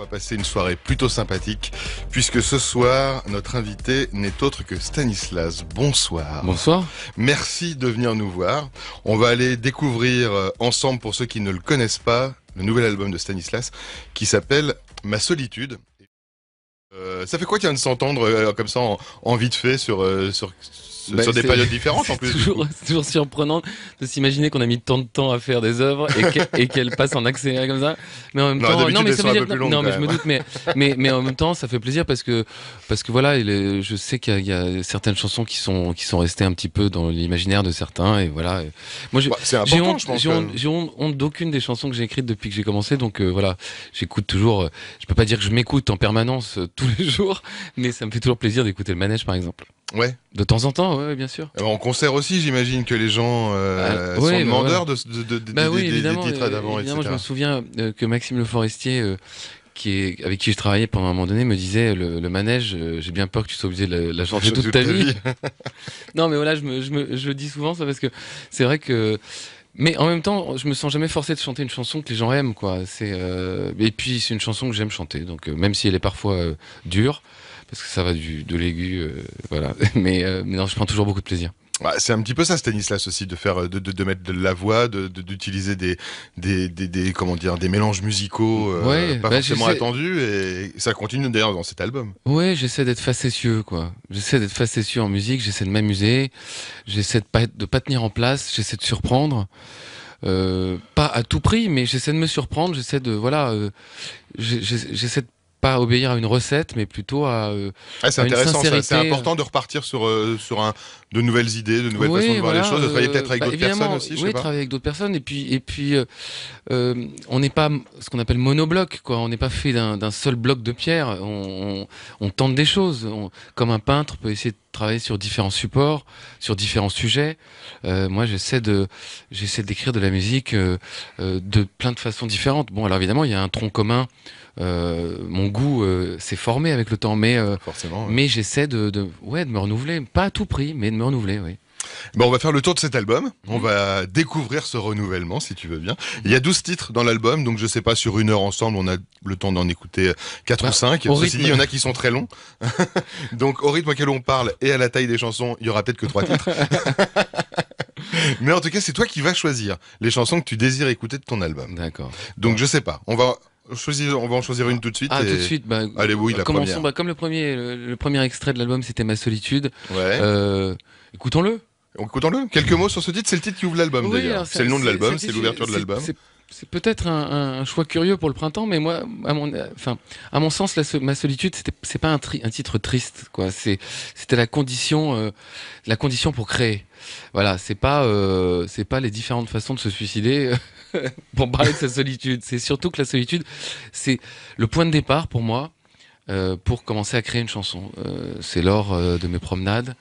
va passer une soirée plutôt sympathique, puisque ce soir, notre invité n'est autre que Stanislas. Bonsoir. Bonsoir. Merci de venir nous voir. On va aller découvrir euh, ensemble, pour ceux qui ne le connaissent pas, le nouvel album de Stanislas, qui s'appelle Ma solitude. Euh, ça fait quoi, viens de s'entendre euh, comme ça en, vite fait sur, sur ben, sur des périodes différentes en plus. Toujours, toujours surprenant de s'imaginer qu'on a mis tant de temps à faire des œuvres et qu'elles passent en accéléré comme ça. Mais en même temps, mais ça mais je me doute, mais, mais mais en même temps, ça fait plaisir parce que parce que voilà, je sais qu'il y, a certaines chansons qui sont qui sont restées un petit peu dans l'imaginaire de certains et voilà. Moi, j'ai honte, d'aucune des chansons que j'ai écrites depuis que j'ai commencé, donc euh, voilà, j'écoute toujours. Euh, je peux pas dire que je m'écoute en permanence euh, tous les jours, mais ça me fait toujours plaisir d'écouter le manège, par exemple. Ouais. De temps en temps, ouais, bien sûr. Eh ben, en concert aussi, j'imagine que les gens sont demandeurs de, des, titres d'avant, etc. Je me souviens euh, que Maxime Le Forestier, euh, qui est, avec qui je travaillais pendant un moment donné, me disait euh, le, manège, j'ai bien peur que tu sois obligé de la, chanter toute, ta, vie. non, mais voilà, je, me, je, je, le dis souvent ça parce que c'est vrai que. Mais en même temps, je me sens jamais forcé de chanter une chanson que les gens aiment, quoi. et puis c'est une chanson que j'aime chanter, donc même si elle est parfois dure parce que ça va du, de l'aigu, euh, voilà. Mais, euh, mais non, je prends toujours beaucoup de plaisir. c'est un petit peu ça, Stanislas aussi, de faire, euh, de, mettre de la voix, d'utiliser des, des, des, comment dire, des mélanges musicaux pas bah, forcément attendus, et ça continue d'ailleurs dans cet album. Oui, j'essaie d'être facétieux, quoi. J'essaie d'être facétieux en musique, j'essaie de m'amuser, j'essaie de pas de pas tenir en place, j'essaie de surprendre. pas à tout prix, mais j'essaie de me surprendre, j'essaie de voilà, j'essaie de pas obéir à une recette, mais plutôt à. Euh, ah, c'est intéressant, c'est euh. important de repartir sur, euh, sur un, de nouvelles idées, de nouvelles façons de voir les choses, de travailler peut-être avec bah, d'autres personnes aussi. Je oui, sais pas. travailler avec d'autres personnes et puis et puis euh, euh, on n'est pas ce qu'on appelle monobloc quoi. On n'est pas fait d'un seul bloc de pierre. On, tente des choses. comme un peintre peut essayer de travailler sur différents supports, sur différents sujets. Euh, moi, j'essaie de j'essaie d'écrire de la musique de plein de façons différentes. Bon, alors évidemment, il y a un tronc commun. mon goût s'est formé avec le temps, mais mais j'essaie de, ouais de me renouveler, pas à tout prix, mais de renouvelé renouveler, oui. Bon, on va faire le tour de cet album. On mhm. va découvrir ce renouvellement, si tu veux bien. Il y a 12 titres dans l'album, donc je sais pas, sur une heure ensemble, on a le temps d'en écouter 4 ou 5. Bah, il y en a qui sont très longs. donc, au rythme auquel on parle et à la taille des chansons, il y aura peut-être que 3 titres. Mais en tout cas, c'est toi qui vas choisir les chansons que tu désires écouter de ton album. D'accord. Donc, je sais pas. On va on va en choisir une tout de suite. Ah, tout de suite. Bah, allez, oui, la première. Bah, comme le premier, le, premier extrait de l'album, c'était Ma solitude. Ouais. Euh, Écoutons-le. Écoutons-le. Quelques mots sur ce titre. C'est le titre qui ouvre l'album d'ailleurs. C'est le nom de l'album, c'est l'ouverture de l'album. C'est peut-être un, choix curieux pour le printemps, mais moi, à mon, enfin, à mon sens, ma solitude, c'est pas un, un, titre triste, quoi. C'était la condition, euh, la condition pour créer. Voilà, c'est pas, euh, c'est pas les différentes façons de se suicider euh, pour parler de sa solitude. C'est surtout que la solitude, c'est le point de départ pour moi pour commencer à créer une chanson. c'est lors de mes promenades.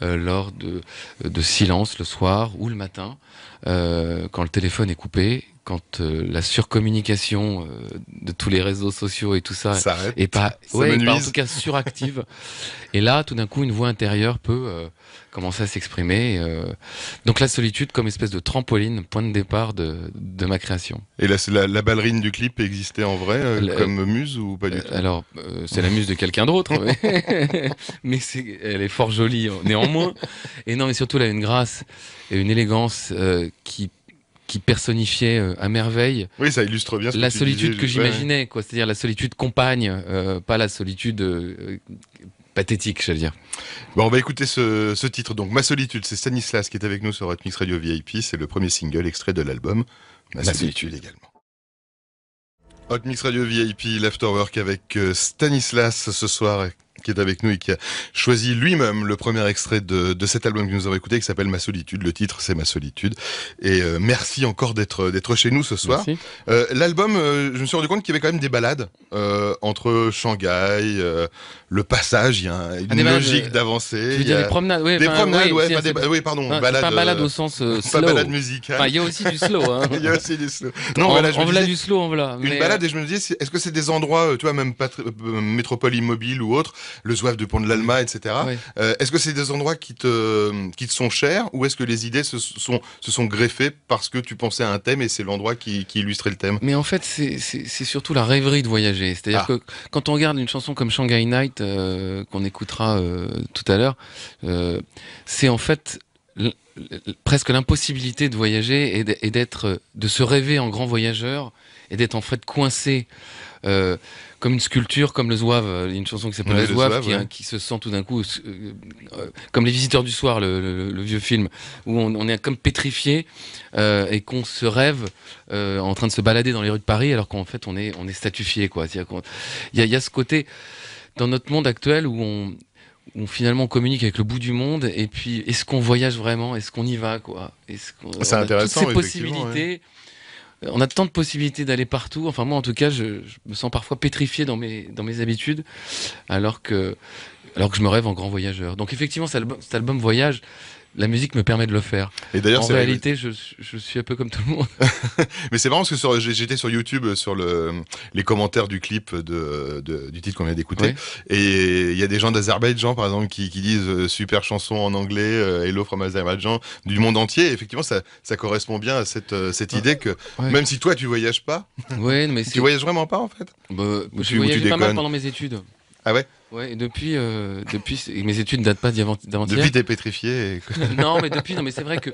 Euh, lors de, de silence le soir ou le matin, euh, quand le téléphone est coupé, quand euh, la surcommunication de tous les réseaux sociaux et tout ça, est pas, en tout cas suractive. et là, tout d'un coup, une voix intérieure peut commencer à s'exprimer. Euh, donc la solitude comme espèce de trampoline, point de départ de, ma création. Et la, ballerine du clip existait en vrai euh, comme muse ou pas du euh, tout Alors, c'est la muse de quelqu'un d'autre, hein, mais, elle est fort jolie hein, néanmoins. Et non, mais surtout, elle a une grâce et une élégance qui qui personnifiait à merveille. Oui, ça illustre bien la solitude que j'imaginais, quoi. C'est-à-dire la solitude compagne, pas la solitude pathétique, je veux dire. Bon, on va écouter ce, titre. Donc, Ma solitude, c'est Stanislas qui est avec nous sur Mix Radio VIP. C'est le premier single extrait de l'album Ma, solitude également. Hot Mix Radio VIP, Work avec euh, Stanislas ce soir, qui est avec nous et qui a choisi lui-même le premier extrait de, de, cet album que nous avons écouté, qui s'appelle Ma solitude. Le titre, c'est Ma solitude. Et euh, merci encore d'être d'être chez nous ce soir. Euh, l'album, euh, je me suis rendu compte qu'il y avait quand même des balades entre Shanghai, le passage. Il y a une ah, logique d'avancer. Des promenades, oui. Des promenades, ouais, oui, pardon. Ah, balade, pas balade au sens slow. Pas balade musicale. il y a aussi du slow. Hein. il y a aussi du slow. Non, voilà, du slow, en voilà. Une balade et je me dis est-ce que c'est des endroits, tu vois, même métropole immobile ou autre, le Zouave de Pont de l'Alma, etc. Euh, est-ce que c'est des endroits qui te, qui sont chers ou est-ce que les idées se sont, se sont greffées parce que tu pensais à un thème et c'est l'endroit qui, qui illustrait le thème Mais en fait, c'est surtout la rêverie de voyager. C'est-à-dire ah. que quand on regarde une chanson comme Shanghai Night, euh, qu'on écoutera euh, tout à l'heure, c'est en fait presque l'impossibilité de voyager et d'être, de se rêver en grand voyageur et d'être en fait coincé comme une sculpture, comme le Zouave, euh, une chanson qui s'appelle Le Zouave, qui, se sent tout d'un coup euh, euh, comme Les Visiteurs du Soir, le, vieux film, où on, est comme pétrifié et qu'on se rêve en train de se balader dans les rues de Paris, alors qu'en fait on est, on est statufié. Il y, a ce côté dans notre monde actuel où on, finalement on communique avec le bout du monde, et puis est-ce qu'on voyage vraiment Est-ce qu'on y va quoi C'est -ce intéressant. Toutes ces possibilités. Euh, on a tant de possibilités d'aller partout. Enfin, moi, en tout cas, je, me sens parfois pétrifié dans mes, dans mes habitudes, alors que, alors que je me rêve en grand voyageur. Donc, effectivement, cet album, cet album Voyage, la musique me permet de le faire. Et d'ailleurs, en réalité, je, suis un peu comme tout le monde. Mais c'est marrant parce que j'étais sur YouTube euh, sur les commentaires du clip du titre qu'on vient d'écouter, et il y a des gens d'Azerbaïdjan par exemple qui, disent euh, super chanson en anglais, euh, Hello from Azerbaïdjan, du monde entier. effectivement, ça, correspond bien à cette, ah, idée que même si toi tu voyages pas, ouais, mais tu voyages vraiment pas en fait. Bah, je pas mal pendant mes études. Ah ouais Ouais, et depuis, euh, depuis mes études datent pas d'avant-hier. Depuis t'es pétrifié. non, mais depuis, non, mais c'est vrai que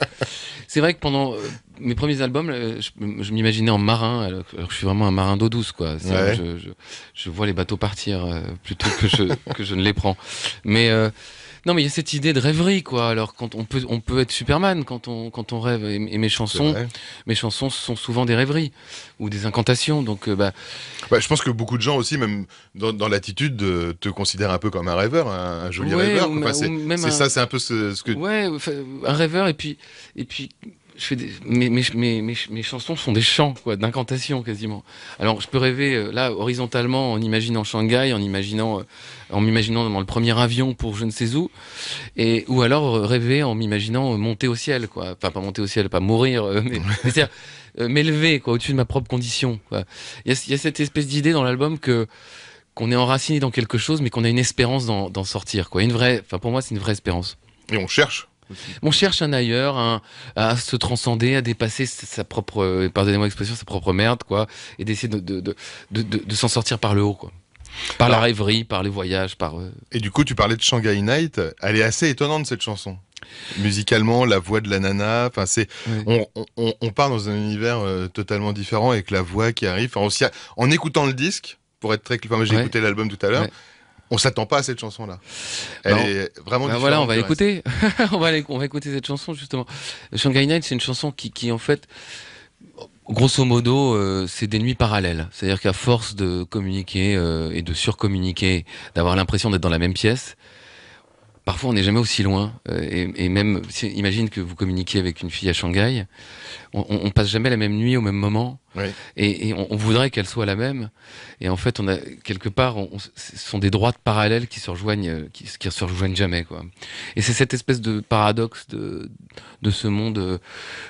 c'est vrai que pendant euh, mes premiers albums, je, je m'imaginais en marin, alors que je suis vraiment un marin d'eau douce, quoi. Je, je, je, vois les bateaux partir euh, plutôt que je que je ne les prends. Mais euh, non, mais il y a cette idée de rêverie, quoi. Alors, quand on peut, on peut être Superman quand on, quand on rêve. Et, mes chansons, mes chansons sont souvent des rêveries ou des incantations. Donc, euh, bah, bah... je pense que beaucoup de gens aussi, même dans, l'attitude, euh, te considèrent un peu comme un rêveur, un, joli rêveur. c'est ça, c'est un peu ce, ce que. Ouais, un rêveur. Et puis, et puis je fais mes, mes, mes, mes, chansons sont des chants, quoi, d'incantation quasiment. Alors je peux rêver euh, là horizontalement en imaginant Shanghai, en imaginant, euh, en m'imaginant dans le premier avion pour je ne sais où, et ou alors euh, rêver en m'imaginant monter au ciel, quoi. Enfin pas monter au ciel, pas mourir, mais, c'est-à-dire m'élever, quoi, au-dessus de ma propre condition. Il, y a, il y a cette espèce d'idée dans l'album que qu'on est enraciné dans quelque chose, mais qu'on a une espérance d'en sortir, quoi. Une vraie, enfin pour moi c'est une vraie espérance. Et on cherche on cherche un ailleurs, à se transcender, à dépasser sa propre, euh, pardonnez-moi l'expression, sa propre merde, quoi, et d'essayer de, s'en sortir par le haut, Par la rêverie, par les voyages, par. Euh, et du coup, tu parlais de Shanghai Night. Elle est assez étonnante cette chanson. Musicalement, la voix de la nana. Enfin, On, part dans un univers euh, totalement différent avec la voix qui arrive. en écoutant le disque, pour être très clair, j'ai écouté l'album tout à l'heure. On s'attend pas à cette chanson là. Elle bah, vraiment bah, voilà, on va écouter on va on va écouter cette chanson justement. Shanghai Night, c'est une chanson qui, en fait Grosso modo, euh, c'est des nuits parallèles. C'est-à-dire qu'à force de communiquer euh, et de surcommuniquer, d'avoir l'impression d'être dans la même pièce, parfois on n'est jamais aussi loin. Euh, et, même, imagine que vous communiquez avec une fille à Shanghai, on, passe jamais la même nuit au même moment. Et, on, voudrait qu'elle soit la même. Et en fait, on a quelque part, ce sont des droites parallèles qui se rejoignent, euh, qui, qui se rejoignent jamais. Quoi. Et c'est cette espèce de paradoxe de, ce monde euh,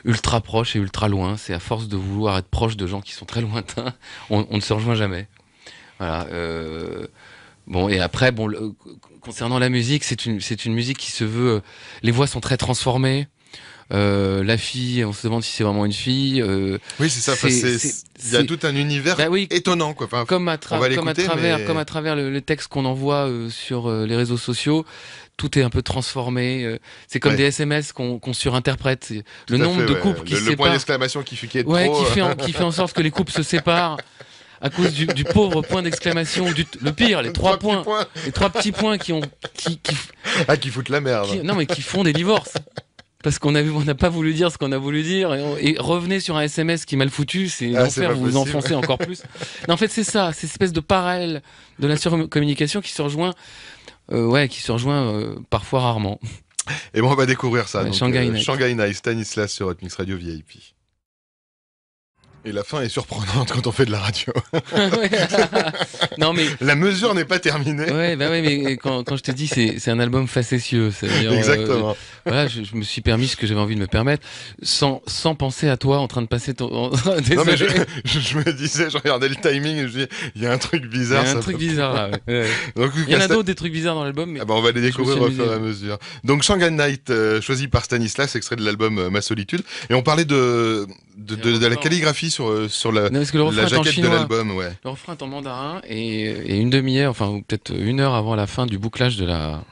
ultra proche et ultra loin. C'est à force de vouloir être proche de gens qui sont très lointains, on, ne se rejoint jamais. Voilà. Bon, et après, bon, Concernant la musique, c'est une, c'est une musique qui se veut. Euh, les voix sont très transformées. Euh, la fille, on se demande si c'est vraiment une fille. Euh, oui, c'est ça. Il y a tout un univers bah étonnant, quoi. comme, à comme, à travers, comme à travers le, texte qu'on envoie euh, sur les réseaux sociaux, tout est un peu transformé. c'est comme des SMS qu'on qu'on surinterprète. Le nombre de couples qui se le séparent. Le point d'exclamation qui, qui, est ouais, trop... qui, fait qui fait en sorte que les couples se séparent. à cause du, pauvre point d'exclamation, le pire, les trois, points, les trois petits points qui ont, qui, qui ah, qui foutent la merde. non, mais qui font des divorces. Parce qu'on n'a pas voulu dire ce qu'on a voulu dire et, revenez sur un SMS qui est mal foutu, c'est ah, l'enfer, vous vous enfoncez encore plus. en fait, c'est ça, cette espèce de parallèle de la surcommunication qui se rejoint, euh, ouais, qui se rejoint euh, parfois rarement. Et bon, on va découvrir ça. Shanghai, euh, Shanghai Stanislas sur Hot Radio VIP. Et la fin est surprenante quand on fait de la radio. non, mais... La mesure n'est pas terminée. Oui bah mais quand, je te dis, c'est un album facétieux. Euh, Exactement. voilà, je, me suis permis ce que j'avais envie de me permettre, sans, sans penser à toi en train de passer ton. non, mais je, me disais, je regardais le timing et je il y a un truc bizarre. Il y a un truc bizarre il y en a d'autres des trucs bizarres dans l'album. Ah bah, on va les découvrir au fur et à mesure. Donc Shangan Night, euh, choisi par Stanislas, extrait de l'album euh, Ma Solitude. Et on parlait de, de la calligraphie sur, euh, sur la, jaquette de hein. l'album. Ouais. Le refrain est en mandarin et, une demi-heure, enfin ou peut-être une heure avant la fin du bouclage de la,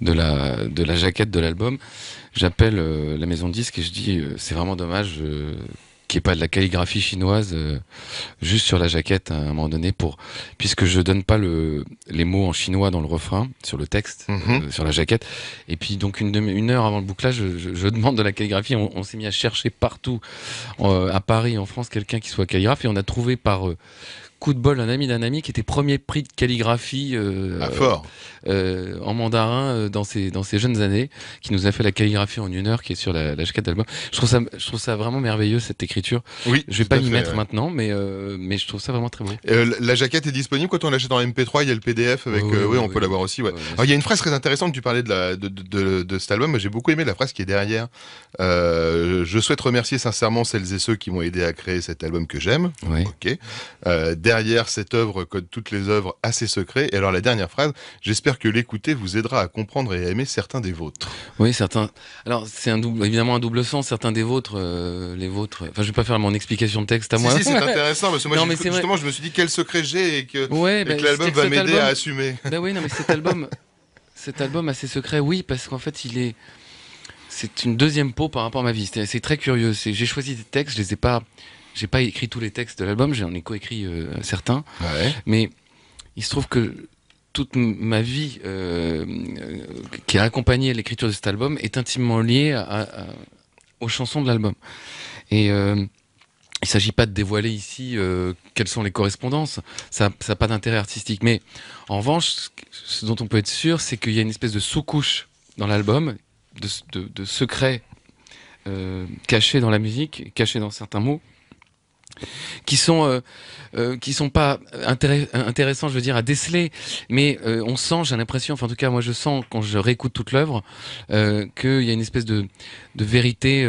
de la, de la jaquette de l'album, j'appelle euh, la maison de disque et je dis euh, c'est vraiment dommage, qui est pas de la calligraphie chinoise, euh, juste sur la jaquette hein, à un moment donné pour, puisque je donne pas le, les mots en chinois dans le refrain, sur le texte, mhm. euh, sur la jaquette. Et puis donc une, une heure avant le bouclage, je, demande de la calligraphie. On, s'est mis à chercher partout, à Paris, en France, quelqu'un qui soit calligraphe et on a trouvé par euh, coup de bol, un ami d'un ami qui était premier prix de calligraphie euh, ah, fort. Euh, en mandarin euh, dans, ses, dans ses jeunes années, qui nous a fait la calligraphie en une heure, qui est sur la, la jaquette d'album. Je trouve ça, je trouve ça vraiment merveilleux cette écriture. Oui. Je vais pas m'y mettre maintenant, mais euh, mais je trouve ça vraiment très beau. la jaquette est disponible quand on l'achète en MP3. Il y a le PDF avec. Oh, oui, on peut l'avoir aussi. il y a une phrase très intéressante. Tu parlais de la de, cet album. J'ai beaucoup aimé la phrase qui est derrière. je souhaite remercier sincèrement celles et ceux qui m'ont aidé à créer cet album que j'aime. Ok derrière cette œuvre, comme toutes les œuvres, assez ses secrets. Et alors la dernière phrase, j'espère que l'écouter vous aidera à comprendre et à aimer certains des vôtres. Oui, certains. Alors c'est un double, évidemment un double sens, certains des vôtres, euh, les vôtres. Enfin, je vais pas faire mon explication de texte à moi. Si, c'est intéressant parce que moi mais justement, je me suis dit quel secret j'ai et que, bah, l'album va m'aider à assumer. Bah oui, non, mais cet album, cet album assez ses secrets, oui, parce qu'en fait, il est c'est une deuxième peau par rapport à ma vie. C'est très curieux. J'ai choisi des textes, je les ai pas, j'ai pas écrit tous les textes de l'album, j'en ai coécrit écrit euh, certains. Mais il se trouve que toute ma vie euh, euh, qui a accompagné l'écriture de cet album est intimement liée à, aux chansons de l'album. Et euh, il s'agit pas de dévoiler ici quelles sont les correspondances, ça n'a pas d'intérêt artistique. Mais en revanche, ce dont on peut être sûr, c'est qu'il y a une espèce de sous-couche dans l'album, de, secrets de caché dans la musique, caché dans certains mots qui sont euh, euh, qui sont pas intéressants, je veux dire, à déceler, mais euh, on sent, j'ai l'impression, enfin en tout cas moi je sens quand je réécoute toute l'œuvre qu'il y a une espèce de, de vérité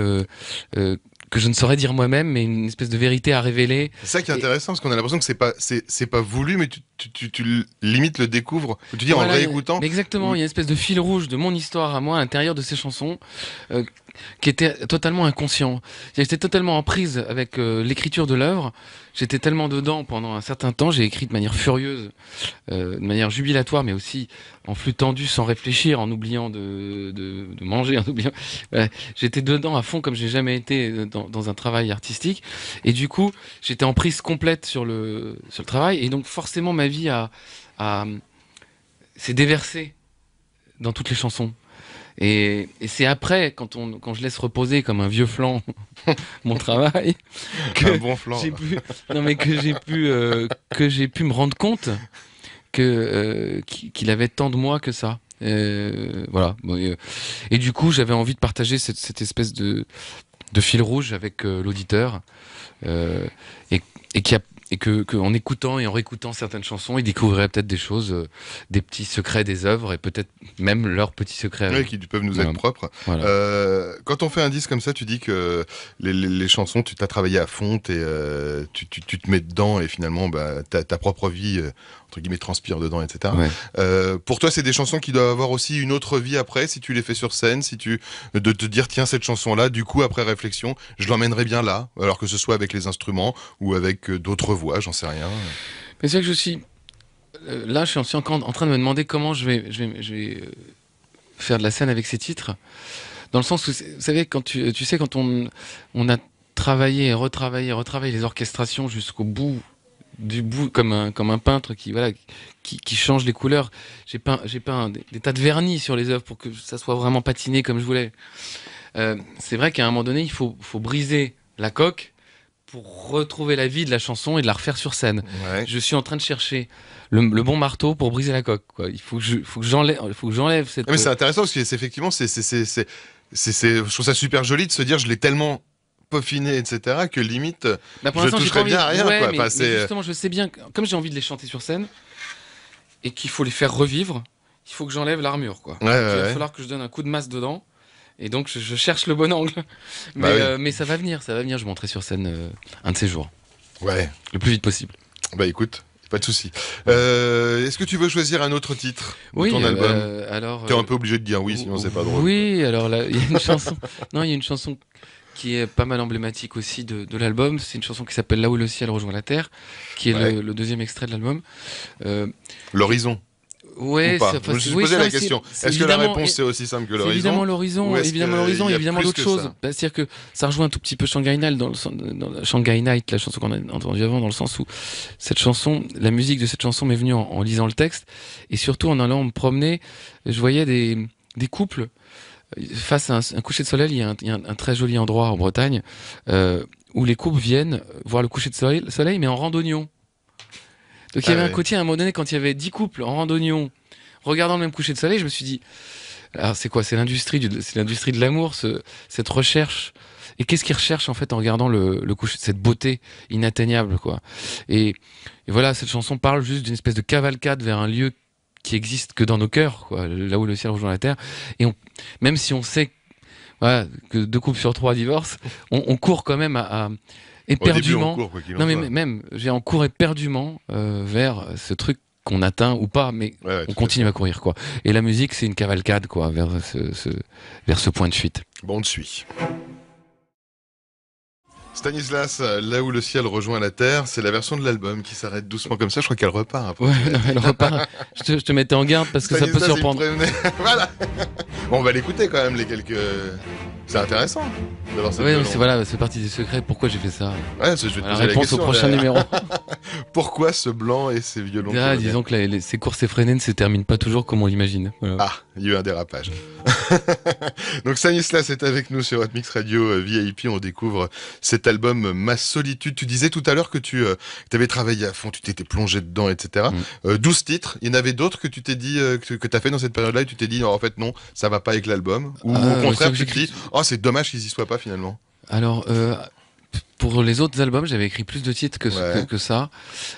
que je ne saurais dire moi-même, mais une espèce de vérité à révéler. C'est ça qui est intéressant, parce qu'on a l'impression que c'est pas c'est pas voulu, mais tu tu, tu, limites le découvre, tu dis en réécoutant. exactement, il y a une espèce de fil rouge de mon histoire à moi à l'intérieur de ces chansons euh, qui était totalement inconscient. J'étais totalement en prise avec euh, l'écriture de l'œuvre. J'étais tellement dedans pendant un certain temps. J'ai écrit de manière furieuse, euh, de manière jubilatoire, mais aussi en flux tendu, sans réfléchir, en oubliant de, de, manger, en oubliant. J'étais dedans à fond comme j'ai jamais été dans, dans, un travail artistique. Et du coup, j'étais en prise complète sur le sur le travail. Et donc forcément ma vie, à, s'est déversé dans toutes les chansons. Et, c'est après, quand, on, quand je laisse reposer comme un vieux flanc mon travail, que bon J'ai pu, non mais que j'ai pu, euh, que j'ai pu me rendre compte que euh, qu'il avait tant de moi que ça. Euh, voilà. Et, du coup, j'avais envie de partager cette, espèce de, de fil rouge avec l'auditeur et qui a et que, écoutant et en réécoutant certaines chansons, ils découvriraient peut-être des choses, euh, des petits secrets des œuvres et peut-être même leurs petits secrets. Oui, qui peuvent nous être propres. Euh, quand on fait un disque comme ça, tu dis que les, chansons, tu t'as travaillé à fond, et euh, tu, te mets dedans et finalement, bah, ta propre vie transpire dedans, etc. Euh, pour toi, c'est des chansons qui doivent avoir aussi une autre vie après, si tu les fais sur scène, si tu de te dire tiens cette chanson là, du coup après réflexion, je l'emmènerai bien là, alors que ce soit avec les instruments ou avec euh, d'autres voix, j'en sais rien. Mais c'est que je suis euh, là, je suis en train de me demander comment je vais, je vais, je vais faire de la scène avec ces titres, dans le sens où vous savez quand tu, tu sais quand on on a travaillé retravaillé retravailler, les orchestrations jusqu'au bout du bout, comme un, comme un peintre qui, voilà, qui, change les couleurs. J'ai peint, j'ai peint des, tas de vernis sur les œuvres pour que ça soit vraiment patiné comme je voulais. Euh, c'est vrai qu'à un moment donné, il faut, briser la coque pour retrouver la vie de la chanson et de la refaire sur scène. Je suis en train de chercher le, bon marteau pour briser la coque. Quoi. Il faut que faut que j'enlève, faut que j'enlève cette. Ah, mais c'est intéressant parce que c'est effectivement, c'est, c'est, c'est, c'est, je trouve ça super joli de se dire, je l'ai tellement peaufiné, etc., que limite, bah, je toucherais bien à rien. justement, je sais bien, comme j'ai envie de les chanter sur scène, et qu'il faut les faire revivre, il faut que j'enlève l'armure. il va falloir que je donne un coup de masse dedans. Et donc, je, cherche le bon angle. Bah euh, mais, ça va venir, ça va venir. Je monterai sur scène euh, un de ces jours. Ouais. Le plus vite possible. Bah écoute, pas de souci. Euh, est-ce que tu veux choisir un autre titre de ton album euh, alors. T'es un peu obligé de dire oui, sinon c'est pas drôle. Oui, alors là, il y a une chanson. non, il y a une chanson qui est pas mal emblématique aussi de, l'album. C'est une chanson qui s'appelle Là où le ciel rejoint la terre, qui est le, deuxième extrait de l'album. Euh, l'horizon. Ouais, je me suis posé la question. Est-ce que la réponse c'est aussi simple que l'horizon Évidemment l'horizon, évidemment l'horizon, évidemment d'autres choses. Bah, c'est-à-dire que ça rejoint un tout petit peu Shanghai Night dans, la la chanson qu'on a entendue avant, dans le sens où cette chanson, la musique de cette chanson m'est venue en, lisant le texte et surtout en allant me promener, je voyais des, des couples face à un, coucher de soleil, il y a un, très joli endroit en Bretagne euh, où les couples viennent voir le coucher de soleil, soleil mais en randonnion. Donc il y ah avait un côté à un moment donné, quand il y avait 10 couples en randonnion, regardant le même coucher de soleil, je me suis dit, alors ah, c'est quoi C'est l'industrie de l'amour, cette recherche. Et qu'est-ce qu'ils recherchent en fait en regardant le, le coucher, cette beauté inatteignable quoi. et voilà, cette chanson parle juste d'une espèce de cavalcade vers un lieu qui existe que dans nos cœurs, là où le ciel rejoint la terre. Et on, même si on sait que deux couples sur trois divorcent, on, court quand même à, éperdument. non, mais même, j'ai en cours éperdument euh, vers ce truc qu'on atteint ou pas, mais on continue à courir quoi. Et la musique, c'est une cavalcade quoi vers ce, vers ce point de fuite. Bon, on te Stanislas, là où le ciel rejoint la terre, c'est la version de l'album qui s'arrête doucement comme ça. Je crois qu'elle repart après. Ouais, elle repart. je, te, mettais en garde parce que ça peut surprendre. voilà. Bon, on va l'écouter quand même les quelques. C'est intéressant. Oui, c'est voilà, c'est parti du secret. Pourquoi j'ai fait ça je vais te poser réponse la au prochain numéro. Pourquoi ce blanc et ces violons ah, Disons que ces courses effrénées ne se terminent pas toujours comme on l'imagine. Ah, il y a eu un dérapage. Donc Stanislas est avec nous sur Hot Mix Radio euh, VIP. On découvre cette album Ma Solitude. Tu disais tout à l'heure que tu euh, avais travaillé à fond, tu t'étais plongé dedans, etc. 12 mm. euh, titres. Il y en avait d'autres que tu t'es dit, euh, que, tu as fait dans cette période-là et tu t'es dit, en fait, non, ça va pas avec l'album. Ou ah, au contraire, tu te dis, oh, c'est dommage qu'ils y soient pas finalement. Alors, pour les autres albums, j'avais écrit plus de titres que, ça.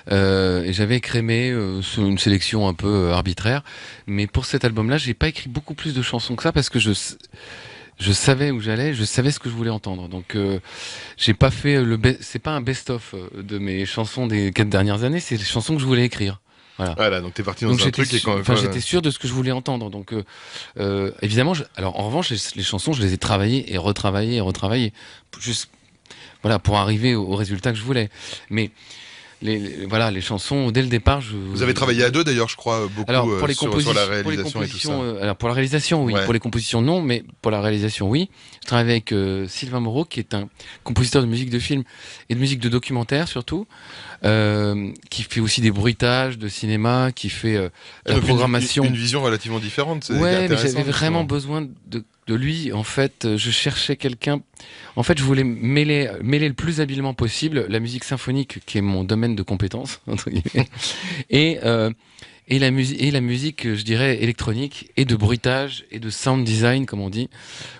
et j'avais crémé une sélection un peu arbitraire. Mais pour cet album-là, j'ai pas écrit beaucoup plus de chansons que ça parce que je, je savais où j'allais, je savais ce que je voulais entendre. Donc euh, j'ai pas fait le c'est pas un best-of euh, de mes chansons des quatre dernières années, c'est les chansons que je voulais écrire. Voilà. voilà ah, donc t'es parti dans un truc et quand enfin, euh, j'étais sûr de ce que je voulais entendre. Donc euh, évidemment, alors en revanche les, les, chansons, je les ai travaillées et retravaillées et retravaillées juste voilà pour arriver au, résultat que je voulais. Mais les, voilà, les chansons, dès le départ. Je... Vous avez travaillé à deux d'ailleurs, je crois, euh, beaucoup alors, euh, les sur, la réalisation et tout ça. Euh, alors, pour la réalisation, oui. Pour les compositions, non, mais pour la réalisation, oui. Je travaille avec Sylvain Moreau, qui est un compositeur de musique de film et de musique de documentaire surtout, qui fait aussi des bruitages de cinéma, qui fait la programmation. Une, vision relativement différente. Ouais, mais j'avais vraiment besoin de de lui, en fait, euh, je cherchais quelqu'un. En fait, je voulais mêler, mêler le plus habilement possible la musique symphonique, qui est mon domaine de compétence, et, euh, et, la musique, et la musique, je dirais, électronique, et de bruitage, et de sound design, comme on dit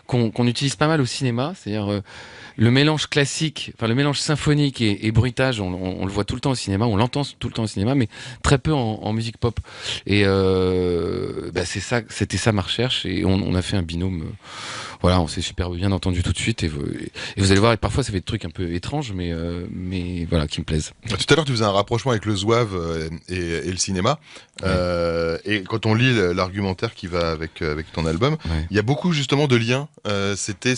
qu'on utilise pas mal au cinéma, c'est-à-dire euh, le mélange classique, enfin le mélange symphonique et, bruitage, on, le voit tout le temps au cinéma, on l'entend tout le temps au cinéma, mais très peu en, musique pop. Et euh, bah, c'est ça, c'était ça ma recherche, et on, a fait un binôme. Euh, voilà, on s'est super bien entendu tout de suite, et vous, vous allez voir, et parfois ça fait des trucs un peu étranges, mais mais voilà, qui me plaisent. Bah, tout à l'heure, tu faisais un rapprochement avec le zouave et, le cinéma, et quand on lit l'argumentaire qui va avec avec ton album, il y a beaucoup justement de liens euh, c'était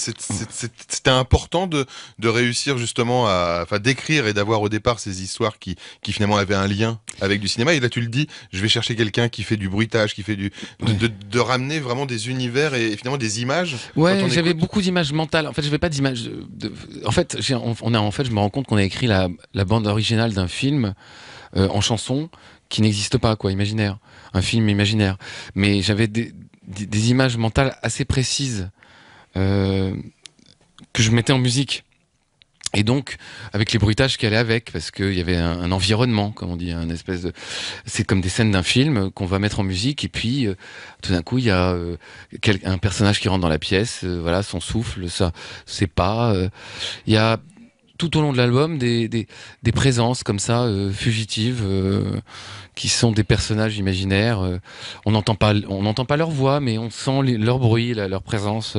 important de, réussir justement à, d'écrire et d'avoir au départ ces histoires qui, finalement avaient un lien avec du cinéma. Et là, tu le dis, je vais chercher quelqu'un qui fait du bruitage, qui fait du de, ramener vraiment des univers et finalement des images. Ouais, j'avais beaucoup d'images mentales. En fait, je vais pas d'images. En fait, on, en fait, je me rends compte qu'on a écrit la, bande originale d'un film euh, en chanson qui n'existe pas, quoi, imaginaire, un film imaginaire. Mais j'avais des images mentales assez précises euh, que je mettais en musique. Et donc, avec les bruitages qui allaient avec, parce qu'il y avait un, environnement, comme on dit, un espèce de, c'est comme des scènes d'un film qu'on va mettre en musique, et puis euh, tout d'un coup, il y a euh, un personnage qui rentre dans la pièce, voilà, son souffle, ça, c'est pas, il y a tout au long de l'album des, des, présences comme ça, euh, fugitives, euh, qui sont des personnages imaginaires. Euh, on n'entend pas, on n'entend pas leur voix, mais on sent leur bruit, leur présence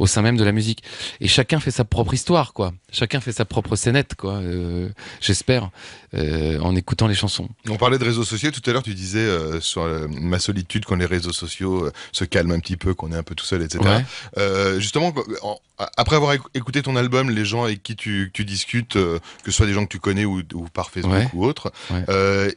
au sein même de la musique. Et chacun fait sa propre histoire, quoi. Chacun fait sa propre scénette, quoi. Euh, j'espère, euh, en écoutant les chansons. On parlait de réseaux sociaux tout à l'heure. Tu disais euh, sur ma solitude quand les réseaux sociaux se calment un petit peu, qu'on est un peu tout seul, etc. justement, après avoir écouté ton album, les gens avec qui tu, tu discutes, que ce soit des gens que tu connais ou, ou par Facebook ou autre,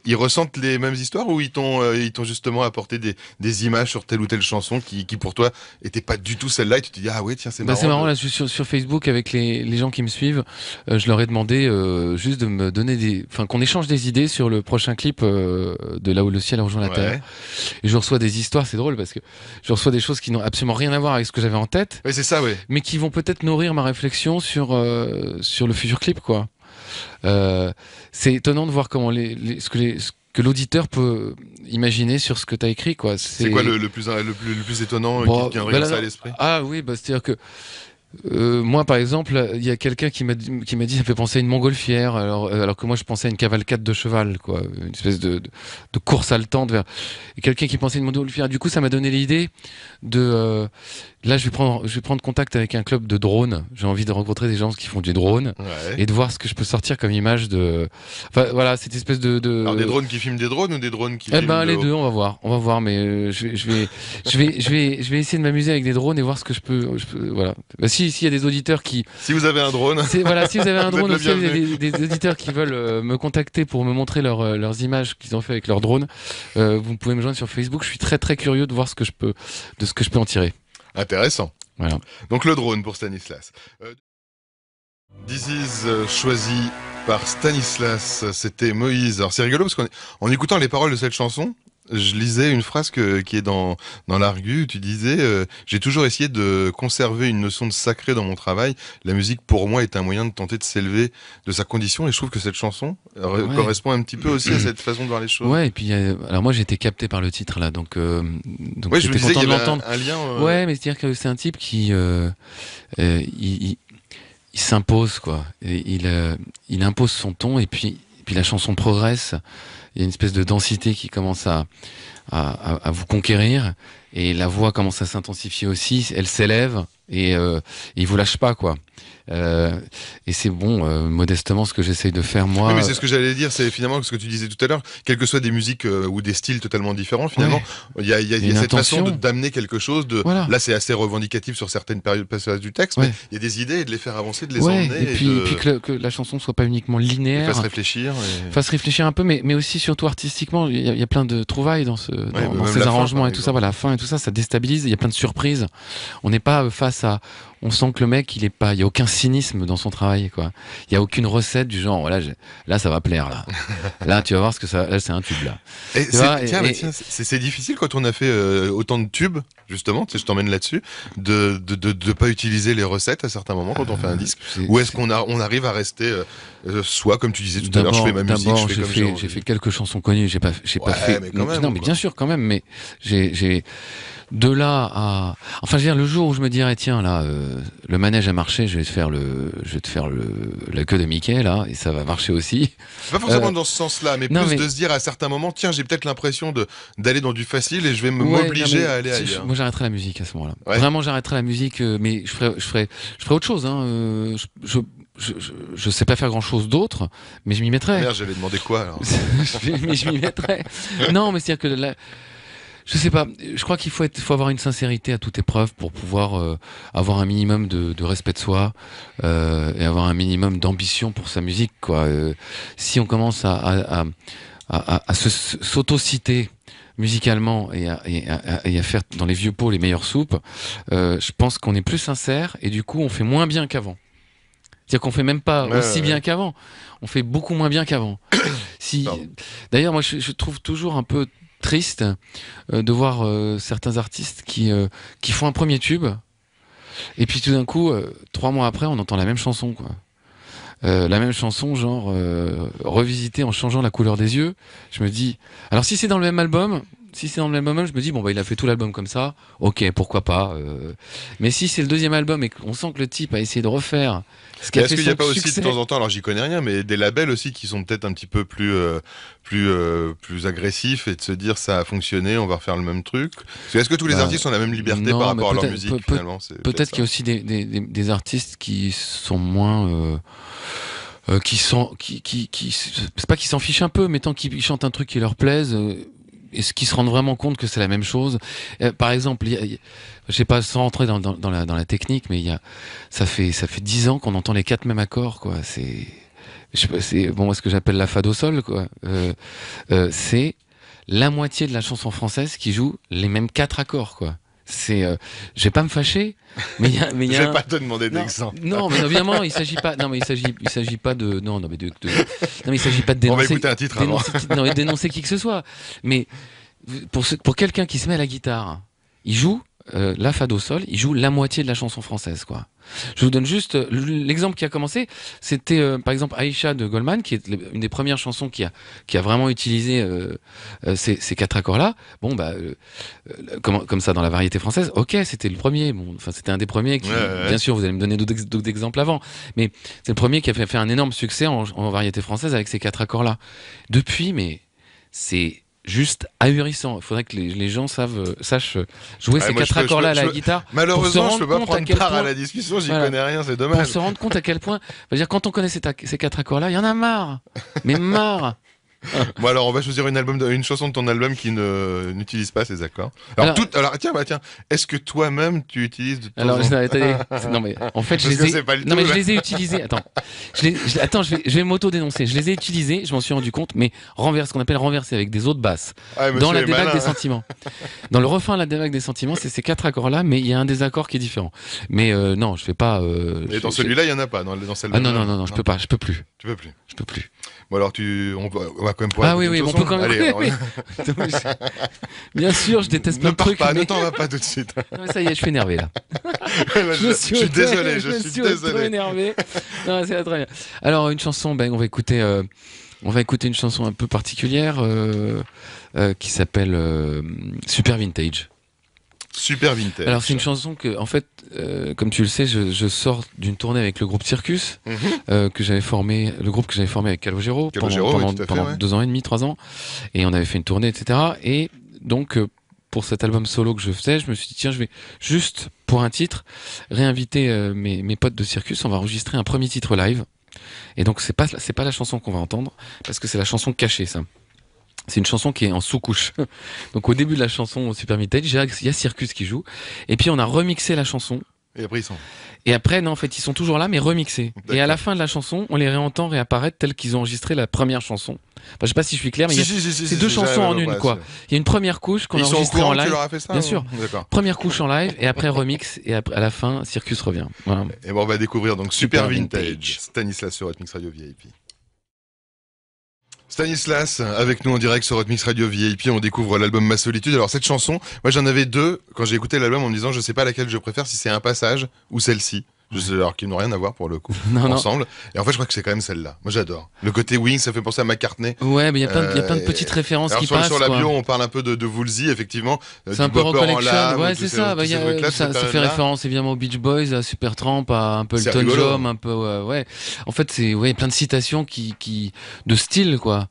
ils ressentent les mêmes histoires ou ils t'ont ils justement apporté des, des, images sur telle ou telle chanson qui, qui pour toi était pas du tout celle-là et tu te dis ah bah, c'est marrant. là, je suis sur, Facebook avec les, les, gens qui me suivent. Euh, je leur ai demandé euh, juste de me donner des. Enfin, qu'on échange des idées sur le prochain clip euh, de Là où le ciel rejoint la terre. Et je reçois des histoires, c'est drôle parce que je reçois des choses qui n'ont absolument rien à voir avec ce que j'avais en tête. c'est ça, Mais qui vont peut-être nourrir ma réflexion sur, sur le futur clip, quoi. c'est étonnant de voir comment les, ce que les, que l'auditeur peut imaginer sur ce que tu as écrit. Quoi. C'est... quoi le, plus, le, plus, étonnant qui, vient à l'esprit Ah oui, bah, c'est-à-dire que euh, moi, par exemple, il y a quelqu'un qui m'a dit, qui m'a dit, ça me fait penser à une montgolfière, alors, euh, alors que moi, je pensais à une cavalcade de cheval, quoi, une espèce de, course haletante vers. Et quelqu'un qui pensait à une montgolfière. Du coup, ça m'a donné l'idée de. Euh, là, je vais prendre, je vais prendre contact avec un club de drones. J'ai envie de rencontrer des gens qui font du drone et de voir ce que je peux sortir comme image de. Enfin, voilà, cette espèce de. Alors, des drones qui filment des drones ou des drones qui. Eh ben, les deux, on va voir, on va voir, mais je, vais, je vais, je vais, je vais, essayer de m'amuser avec des drones et voir ce que je peux. voilà. Bah, si si s'il y a des auditeurs qui si vous avez un drone voilà si vous avez un drone des, des, auditeurs qui veulent euh, me contacter pour me montrer euh, leurs images qu'ils ont fait avec leur drone euh, vous pouvez me joindre sur Facebook je suis très très curieux de voir ce que je peux de ce que je peux en tirer intéressant voilà donc le drone pour Stanislas euh... This is choisi par Stanislas, c'était Moïse. Alors c'est rigolo parce qu'en écoutant les paroles de cette chanson, je lisais une phrase qui est dans, dans l'Argu, tu disais euh, J'ai toujours essayé de conserver une notion de sacré dans mon travail. La musique, pour moi, est un moyen de tenter de s'élever de sa condition. Et je trouve que cette chanson euh, correspond un petit peu aussi à cette façon de voir les choses. Ouais, et puis, euh, alors moi, j'ai été capté par le titre, là. Donc, donc ouais, je content y de Un, lien, Ouais, mais c'est-à-dire que c'est un type qui. Il, s'impose, quoi. Et il, il impose son ton, et puis, et puis la chanson progresse il y a une espèce de densité qui commence à, à, vous conquérir et la voix commence à s'intensifier aussi, elle s'élève et euh, il vous lâche pas quoi. Euh, et c'est bon, euh, modestement, ce que j'essaye de faire moi. mais c'est ce que j'allais dire, c'est finalement ce que tu disais tout à l'heure, quelles que soient des musiques euh, ou des styles totalement différents, finalement, il y a, cette façon d'amener quelque chose. De... Là, c'est assez revendicatif sur certaines périodes passages du texte, mais il y a des idées et de les faire avancer, de les emmener. Et puis, que, la chanson soit pas uniquement linéaire. Fasse réfléchir. Et... Fasse réfléchir un peu, mais, mais aussi surtout artistiquement, il y, a plein de trouvailles dans, ce, ces arrangements et tout ça, voilà, la fin et tout ça, ça déstabilise, il y a plein de surprises. On n'est pas face à on sent que le mec, il est pas, il y a aucun cynisme dans son travail, quoi. Il y a aucune recette du genre, voilà, là, ça va plaire, là. là, tu vas voir ce que ça, là, c'est un tube, là. c'est difficile quand on a fait euh, autant de tubes, justement, tu je t'emmène là-dessus, de, ne pas utiliser les recettes à certains moments quand on fait un euh, disque. Ou est-ce qu'on arrive à rester, euh, soit, comme tu disais tout à l'heure, je fais ma musique, j'ai fait, quelques chansons connues, j'ai pas, pas fait, non, mais bien sûr, quand même, mais j'ai, de là à, enfin, je veux dire, le jour où je me dirais, tiens, là, euh, le manège a marché, je vais te faire le, je te faire le, la queue de Mickey, là, et ça va marcher aussi. Pas forcément euh, dans ce sens-là, mais plus de se dire à certains moments, tiens, j'ai peut-être l'impression de, d'aller dans du facile et je vais m'obliger à aller ailleurs. Moi, j'arrêterai la musique à ce moment-là. Vraiment, j'arrêterai la musique, euh, mais je ferai, je ferai, je ferai autre chose, hein. je, je... sais pas faire grand chose d'autre, mais je m'y mettrais. Merde, j'avais demandé quoi alors Mais je m'y mettrais. Non, mais c'est-à-dire que la, je sais pas. Je crois qu'il faut, être, faut avoir une sincérité à toute épreuve pour pouvoir euh, avoir un minimum de, de respect de soi euh, et avoir un minimum d'ambition pour sa musique. Quoi. Euh, si on commence à, à, à, à s'auto-citer musicalement et à, et, à, à, faire dans les vieux pots les meilleures soupes, euh, je pense qu'on est plus sincère et du coup on fait moins bien qu'avant. C'est-à-dire qu'on fait même pas aussi bien qu'avant. On fait beaucoup moins bien qu'avant. si... D'ailleurs, moi, je trouve toujours un peu triste euh, de voir euh, certains artistes qui, euh, qui font un premier tube, et puis tout d'un coup, trois mois après, on entend la même chanson, quoi. la même chanson, genre revisité en changeant la couleur des yeux. Je me dis, alors si c'est dans le même album, si c'est dans le même album, je me dis bon bah il a fait tout l'album comme ça, ok pourquoi pas. Euh. Mais si c'est le deuxième album et qu'on sent que le type a essayé de refaire. Est-ce qu'il n'y a pas aussi de temps en temps, alors j'y connais rien, mais des labels aussi qui sont peut-être un petit peu plus euh, plus euh, plus agressifs et de se dire ça a fonctionné, on va refaire le même truc. Est-ce que tous les bah, artistes ont la même liberté par rapport à leur musique peut, finalement Peut-être qu'il y a aussi des, des, artistes qui sont moins qui sont qui, qui c'est pas qu'ils s'en fichent un peu, mais tant qu'ils chantent un truc qui leur plaise est-ce qu'ils se rendent vraiment compte que c'est la même chose euh, Par exemple, je sais pas, sans rentrer dans, la, dans la, technique, mais il y a, ça fait ça fait dix ans qu'on entend les quatre mêmes accords, quoi. C'est c'est bon, ce que j'appelle la fade au sol, quoi. Euh, euh, c'est la moitié de la chanson française qui joue les mêmes quatre accords, quoi c'est, euh, vais pas me fâcher, mais il je vais pas te demander d'exemple. Non, mais évidemment, il s'agit pas, non mais il s'agit, il s'agit pas de, non, non mais de, de... non mais il s'agit pas de dénoncer. On va écouter un titre Dénoncer, non, dénoncer qui que ce soit. Mais pour ce, pour quelqu'un qui se met à la guitare, il joue euh, la fado sol, il joue la moitié de la chanson française, quoi. Je vous donne juste euh, l'exemple qui a commencé. C'était euh, par exemple Aisha de Goldman, qui est une des premières chansons qui a, qui a vraiment utilisé euh, ces, quatre accords-là. Bon, bah, comme, ça dans la variété française, ok, c'était le premier. c'était un des premiers. Bien sûr, vous allez me donner d'autres exemples avant, mais c'est le premier qui a fait, un énorme succès en variété française avec ces quatre accords-là. Depuis, mais c'est juste ahurissant. Il faudrait que les, gens savent, euh, sachent euh, jouer ces quatre accords-là à la guitare. Malheureusement, je ne peux pas prendre part à la discussion, j'y connais rien, c'est dommage. Pour se rendre compte à quel point, dire, quand on connaît ces, ces quatre accords-là, il y en a marre, mais marre bon alors on va choisir une, chanson de ton album qui ne n'utilise pas ces accords. Alors, tout, alors tiens bah, tiens, est-ce que toi-même tu utilises de Alors en... non mais en fait je les ai utilisés. Attends. Je attends, je vais, m'auto-dénoncer. Je les ai utilisés, je m'en suis rendu compte mais renverser ce qu'on appelle renverser avec des autres basses ah, dans la débâcle des sentiments. Dans le refrain de la débâcle des sentiments, c'est ces quatre accords là mais il y a un des accords qui est différent. Mais euh, non, je ne fais pas euh, Et dans celui-là, il n'y en a pas dans ah, non, non non non, je peux pas, je peux plus. Tu peux plus. Je peux plus. Bon, alors, tu, on, va, quand même pouvoir. Ah oui, oui, on peut quand même. Allez, oui, Bien sûr, je déteste plein de trucs. Pas, mais... Ne t'en va pas tout de suite. ça y est, je suis énervé là. je, suis désolé, je, suis désolé, je, suis, suis énervé. Non, c'est très bien. Alors, une chanson, ben, on va écouter. Euh, on va écouter une chanson un peu particulière euh, euh, qui s'appelle Super Vintage. Super vintage. Alors c'est une chanson que, en fait, euh, comme tu le sais, je, sors d'une tournée avec le groupe Circus, mhm. euh, que j'avais formé, le groupe que j'avais formé avec Calogero, pendant, deux ans et demi, trois ans, et on avait fait une tournée, etc. Et donc euh, pour cet album solo que je faisais, je me suis dit tiens, je vais juste pour un titre réinviter mes, mes potes de Circus, on va enregistrer un premier titre live. Et donc c'est pas c'est pas la chanson qu'on va entendre parce que c'est la chanson cachée ça. C'est une chanson qui est en sous-couche. Donc au début de la chanson au Super Vintage, il y a Circus qui joue. Et puis on a remixé la chanson. Et après ils sont. Et après non en fait ils sont toujours là mais remixés. Et à la fin de la chanson on les réentend réapparaître tels qu'ils ont enregistré la première chanson. Enfin, je sais pas si je suis clair mais c'est deux chansons en une quoi. Il y a une première couche qu'on a enregistrée en live. Fait ça, bien sûr. Hein. Première couche en live et après remix et après, à la fin Circus revient. Et bon on va découvrir donc Super, Vintage. Stanislas sur Ethnix Radio VIP. Stanislas, avec nous en direct sur Rotmix Radio VIP, on découvre l'album Ma Solitude. Alors cette chanson, moi j'en avais deux quand j'ai écouté l'album en me disant je sais pas laquelle je préfère, si c'est un passage ou celle-ci alors qu'ils n'ont rien à voir pour le coup, ensemble. Et en fait, je crois que c'est quand même celle-là. Moi, j'adore. Le côté wing. ça fait penser à McCartney. Ouais, mais il y a plein de, euh, petites références qui sur, passent. Sur la bio, on parle un peu de, de Woolsey, effectivement. Euh, c'est un peu rock collection. ouais, c'est ça. Bah, ça, fait référence évidemment aux Beach Boys, à Supertramp, à un peu Elton John un peu. ouais. En fait, c'est ouais, plein de citations qui, qui de style, quoi.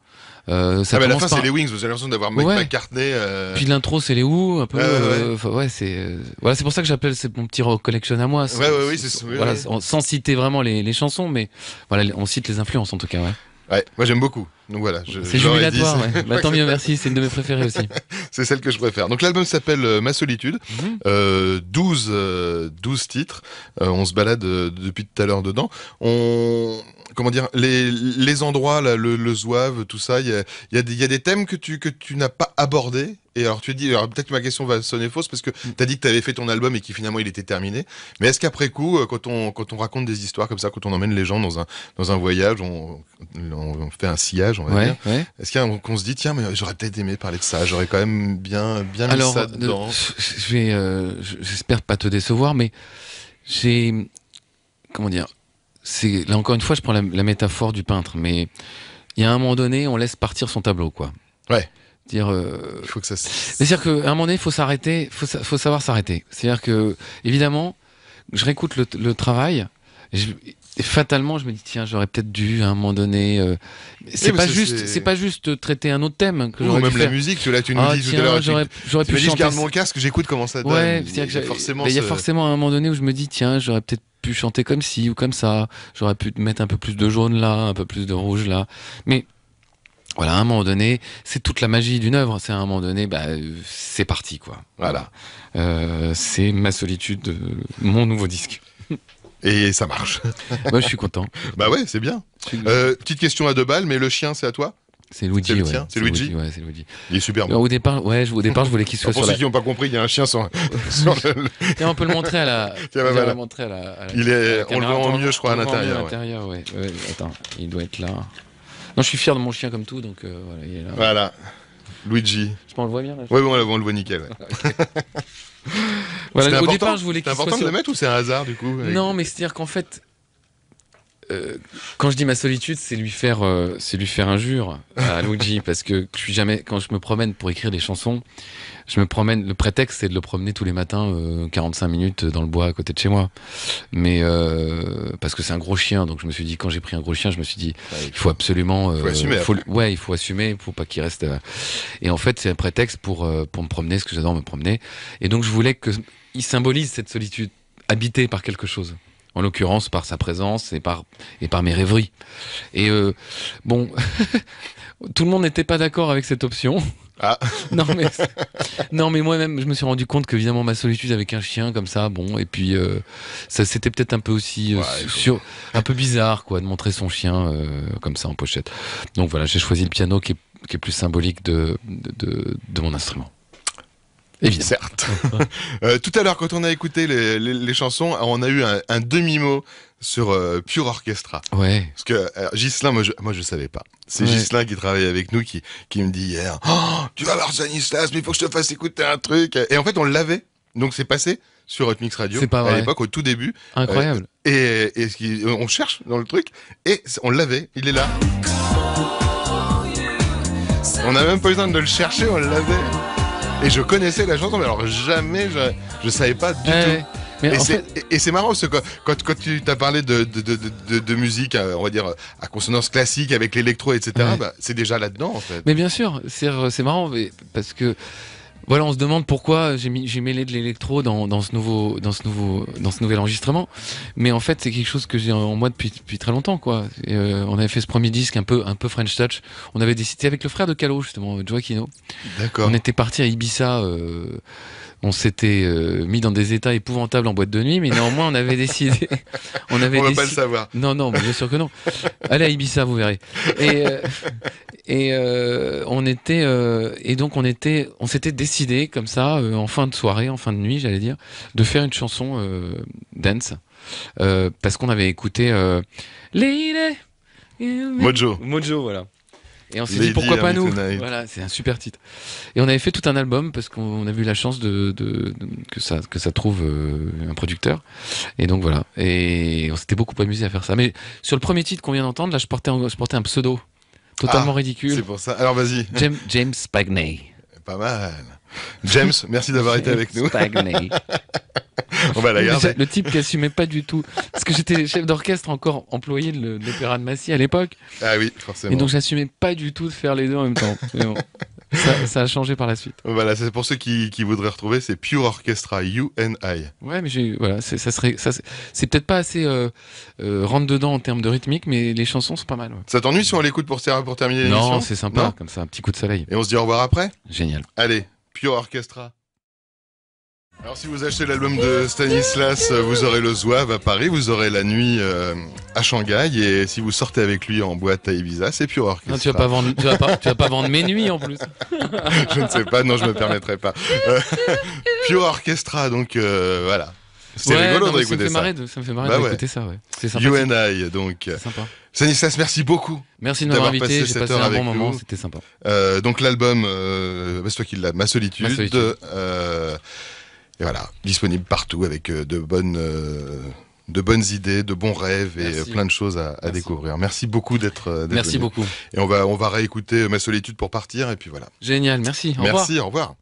Euh, ça ah, à la fin, c'est les Wings, vous avez l'impression d'avoir Mike McCartney. Euh... Puis l'intro, c'est les Who, un peu. ouais, euh, c'est euh, voilà, c'est pour ça que j'appelle c'est mon petit rock collection à moi. Sans, ouais, ouais, oui, voilà, sans citer vraiment les, les, chansons, mais voilà, on cite les influences en tout cas. Ouais, ouais moi j'aime beaucoup. Donc voilà, c'est jubilatoire. Ouais. Bah, tant mieux, merci. C'est une de mes préférées aussi. c'est celle que je préfère. Donc l'album s'appelle euh, Ma solitude. 12, mhm. 12 euh, euh, titres. on se balade depuis tout à l'heure dedans. On comment dire les, les endroits le, le zouave, tout ça. Il y a, y, y a, des thèmes que tu que tu n'as pas abordés. Et alors tu dis, alors peut-être que ma question va sonner fausse parce que mhm. tu as dit que tu avais fait ton album et qui finalement il était terminé. Mais est-ce qu'après coup, quand on, quand on raconte des histoires comme ça, quand on emmène les gens dans un, dans un voyage, on, on fait un sillage, est-ce qu'on se dit, tiens, mais j'aurais peut-être aimé parler de ça, j'aurais quand même bien, bien Alors, mis ça euh, dedans je vais, euh, J'espère pas te décevoir, mais j'ai. Comment dire Là encore une fois, je prends la, métaphore du peintre, mais il y a un moment donné, on laisse partir son tableau, quoi. Ouais. Dire, faut euh, que ça. C'est-à-dire qu'à un moment donné, faut s'arrêter, faut, savoir s'arrêter. C'est-à-dire que, évidemment, je réécoute le, travail, fatalement, je me dis tiens, j'aurais peut-être dû à un moment donné. Euh, c'est pas juste, c'est pas juste traiter un autre thème que Ou même la musique, tu l'as tu nous ah, J'aurais pu chanter. Je garde mon casque, j'écoute comment ça donne. Ouais, il y a forcément. Ben, il un moment donné où je me dis tiens, j'aurais peut-être pu chanter comme ci ou comme ça. J'aurais pu mettre un peu plus de jaune là, un peu plus de rouge là. Mais voilà, à un moment donné, c'est toute la magie d'une œuvre. C'est à un moment donné, bah, c'est parti, quoi. Voilà. Euh, c'est ma solitude, mon nouveau disque. et ça marche. Moi, je suis content. bah ouais, c'est bien. Euh, petite question à deux balles, mais le chien, c'est à toi c'est Luigi. C'est ouais. Luigi. Luigi. Ouais, c'est Luigi. Il est super euh, bon. Au départ, ouais, je, au départ, je voulais qu'il soit. Pour ceux qui n'ont pas compris, il y a un chien sur le... Tiens, on peut le montrer à la. Tiens, bah voilà. montrer à la, Il est. on le voit en mieux, je crois, à l'intérieur. l'intérieur, ouais. Attends, il doit être là. Non, je suis fier de mon chien comme tout, donc euh, voilà, il est là. Voilà. Luigi. Je pense le voit bien. Là, ouais, bon, on le voit nickel. Ouais. Voilà, au départ, je voulais qu'il soit. C'est important de le mettre ou c'est un hasard du coup Non, mais c'est-à-dire qu'en fait, euh, quand je dis ma solitude, c'est lui faire, euh, c'est lui faire injure à Luigi, parce que je suis jamais, quand je me promène pour écrire des chansons, je me promène. Le prétexte, c'est de le promener tous les matins, 45 euh, minutes dans le bois à côté de chez moi. Mais parce que c'est un gros chien, donc je me suis dit, quand j'ai pris un gros chien, je me suis dit, il faut absolument, faut assumer, faut, ouais, il faut assumer, faut pas qu'il reste. Et en fait, c'est un prétexte pour pour me promener, parce que j'adore me promener. Et donc, je voulais que il symbolise cette solitude habitée par quelque chose en l'occurrence par sa présence et par, et par mes rêveries. Et euh, bon, tout le monde n'était pas d'accord avec cette option. Ah. non mais non mais moi-même je me suis rendu compte que évidemment ma solitude avec un chien comme ça bon et puis euh, ça c'était peut-être un peu aussi euh, sur un peu bizarre quoi de montrer son chien comme ça en pochette donc voilà j'ai choisi le piano qui est, plus symbolique de, de mon instrument Évidemment. Eh certes. Euh, tout à l'heure, quand on a écouté les, chansons, on a eu un, demi-mot sur euh, Pure Orchestra. Ouais. Parce que euh, moi je, ne savais pas. C'est ouais. qui travaille avec nous qui, me dit hier oh, Tu vas voir Stanislas, mais il faut que je te fasse écouter un truc. Et en fait, on l'avait. Donc c'est passé sur Hot Mix Radio pas à l'époque, au tout début. Incroyable. et, et on cherche dans le truc et on l'avait. Il est là. On n'a même pas besoin de le chercher, on l'avait. Et je connaissais la chanson, mais alors jamais je, je savais pas du tout. et, c'est, marrant parce que quand, tu t'as parlé de, de, musique, euh, on va dire euh, à consonance classique avec l'électro, etc. Bah, c'est déjà là-dedans en fait. Mais bien sûr, c'est, c'est marrant parce que voilà, on se demande pourquoi j'ai mêlé de l'électro dans, dans, ce nouveau, dans ce nouveau, dans ce nouvel enregistrement. Mais en fait, c'est quelque chose que j'ai en moi depuis, depuis très longtemps, quoi. euh, on avait fait ce premier disque un peu, un peu French Touch. On avait décidé avec le frère de Calo, justement, Joaquino. D'accord. On était parti à Ibiza, euh, on s'était euh, mis dans des états épouvantables en boîte de nuit, mais néanmoins on avait décidé. on ne va pas le savoir. Non, non, bien sûr que non. Allez à Ibiza, vous verrez. Et, euh, euh, on était et donc on était, on s'était décidé comme ça en fin de soirée, en fin de nuit, j'allais dire, de faire une chanson dance parce qu'on avait écouté Lady. Mojo. Mojo, voilà. Et on s'est dit pourquoi pas nous Voilà, c'est un super titre. Et on avait fait tout un album parce qu'on a eu la chance de, que ça que ça trouve euh, un producteur. Et donc voilà. Et on s'était beaucoup amusé à faire ça. Mais sur le premier titre qu'on vient d'entendre, là, je portais un, un pseudo totalement ah, ridicule. C'est pour ça. Alors vas-y. James, James Spagney. Pas mal. James, merci d'avoir été avec nous. Spagney. Le type qui assumait pas du tout. Parce que j'étais chef d'orchestre encore employé de l'Opéra de Massy à l'époque. Ah oui, forcément. Et donc j'assumais pas du tout de faire les deux en même temps. Mais bon, ça, a changé par la suite. Voilà, c'est pour ceux qui, voudraient retrouver, c'est Pure Orchestra, You I. Ouais, mais voilà, c'est, ça serait, ça, c'est peut-être pas assez euh, euh dedans en termes de rythmique, mais les chansons sont pas mal. Ça t'ennuie si on l'écoute pour, pour terminer l'émission Non, c'est sympa, comme ça, un petit coup de soleil. Et on se dit au revoir après Génial. Allez, Pure Orchestra. Alors si vous achetez l'album de Stanislas, vous aurez le Zouave à Paris, vous aurez la nuit euh, à Shanghai et si vous sortez avec lui en boîte à Ibiza, c'est pure orchestra. Non, tu vas pas vendre, tu vas pas, vendre mes nuits en plus. je ne sais pas, non, je me permettrai pas. Euh, pure orchestra, donc euh, voilà. C'est rigolo d'écouter ça. ça. me fait marrer bah d'écouter ça, ouais. C'est sympa. You and I, donc. Sympa. Stanislas, merci beaucoup. Merci de m'avoir invité. J'ai passé un bon moment, c'était sympa. donc l'album, euh, c'est toi qui l'as, Ma Solitude. Ma et voilà, disponible partout avec euh, de bonnes euh, de bonnes idées, de bons rêves et euh, plein de choses à, découvrir. Merci beaucoup d'être. Merci beaucoup. Et on va, on va réécouter Ma solitude pour partir et puis voilà. Génial. Merci. Au merci. Au revoir.